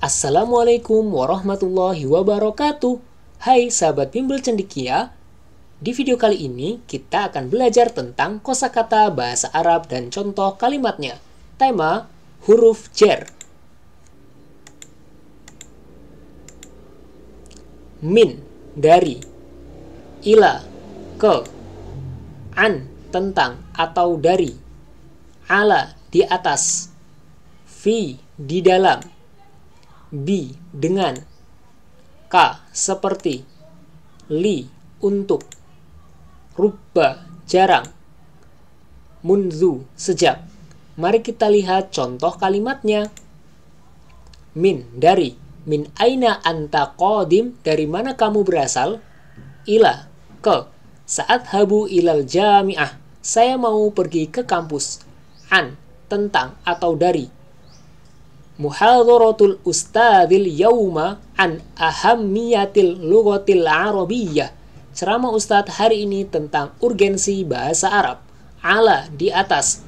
Assalamualaikum warahmatullahi wabarakatuh. Hai sahabat bimbel cendikia. Di video kali ini kita akan belajar tentang kosakata bahasa Arab dan contoh kalimatnya. Tema huruf jer. Min dari ila ke an tentang atau dari ala di atas fi di dalam B dengan K seperti li untuk Rupa jarang munzu sejak mari kita lihat contoh kalimatnya min dari min aina anta qadim dari mana kamu berasal ila ke saat habu ilal jamiah saya mau pergi ke kampus an tentang atau dari Muhadharatul ustadil yauma an ahammiyatil lughatil arabiyyah. Ceramah ustaz hari ini tentang urgensi bahasa Arab. Ala di atas.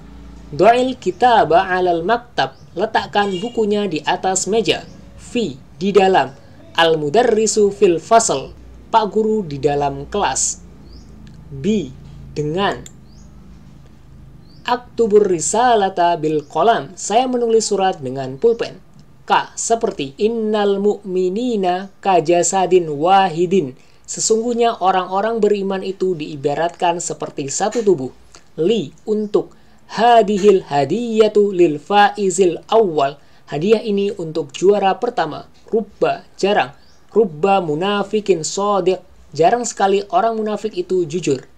Do'il kitaba alal maktab. Letakkan bukunya di atas meja. Fi di dalam. Al-mudarrisu fil fasl. Pak guru di dalam kelas. Bi dengan Aktubur risalata bil kolam. Saya menulis surat dengan pulpen. K. Seperti innal mu'minina kajasadin wahidin. Sesungguhnya orang-orang beriman itu diibaratkan seperti satu tubuh. Li. Untuk. Hadihil hadiyatu lil faizil awal. Hadiah ini untuk juara pertama. Rubba. Jarang. Rubba munafikin sodik Jarang sekali orang munafik itu jujur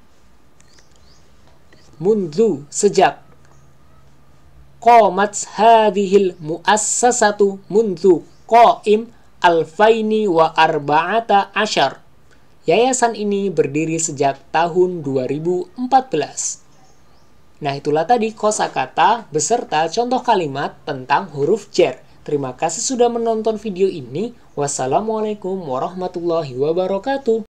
mundu sejak qamat hadhil muassasatu mundu qaim alfaini wa arba'ata ashar. Yayasan ini berdiri sejak tahun 2014. Nah, itulah tadi kosakata beserta contoh kalimat tentang huruf jer. Terima kasih sudah menonton video ini. Wassalamualaikum warahmatullahi wabarakatuh.